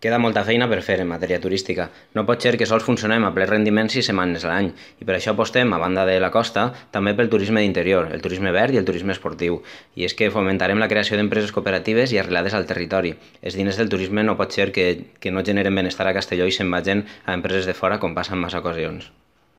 Queda molta feina per fer en matèria turística. No pot ser que sols funcionem a ple rendiment sis setmanes a l'any, i per això apostem, a banda de la costa, també pel turisme d'interior, el turisme verd i el turisme esportiu. I és que fomentarem la creació d'empreses cooperatives i arrelades al territori. Els diners del turisme no pot ser que, que no generen benestar a Castelló i se'n vagin a empreses de fora com passa en massa ocasions.